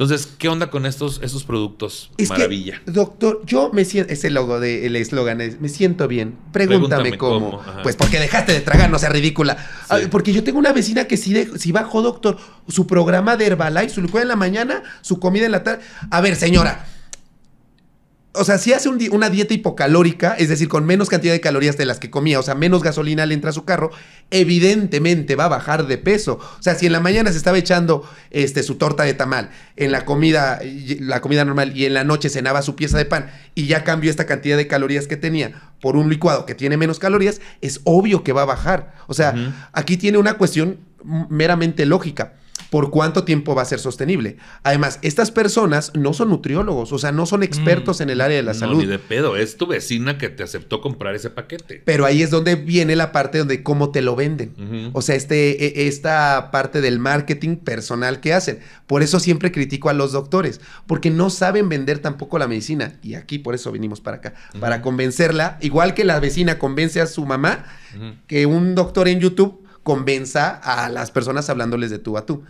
Entonces, ¿qué onda con estos, esos productos? Es Maravilla. doctor, yo me siento, ese logo del el eslogan es, me siento bien, pregúntame, cómo. Pues porque dejaste de tragar, no sea ridícula. Ah, porque yo tengo una vecina que si, de, si bajó, doctor, su programa de Herbalife, su licuado en la mañana, su comida en la tarde. A ver, señora, o sea, si hace una dieta hipocalórica, es decir, con menos cantidad de calorías de las que comía, o sea, menos gasolina le entra a su carro, evidentemente va a bajar de peso. O sea, si en la mañana se estaba echando este, su torta de tamal, en la comida, la comida normal, y en la noche cenaba su pieza de pan, y ya cambió esta cantidad de calorías que tenía por un licuado que tiene menos calorías, es obvio que va a bajar. O sea, aquí tiene una cuestión meramente lógica por cuánto tiempo va a ser sostenible. Además, estas personas no son nutriólogos, o sea, no son expertos mm, en el área de la salud. Ni de pedo, es tu vecina que te aceptó comprar ese paquete. Pero ahí es donde viene la parte donde cómo te lo venden. O sea, este, e, esta parte del marketing personal que hacen. Por eso siempre critico a los doctores, porque no saben vender tampoco la medicina. Y aquí por eso vinimos para acá, para convencerla, igual que la vecina convence a su mamá, que un doctor en YouTube convenza a las personas hablándoles de tú a tú.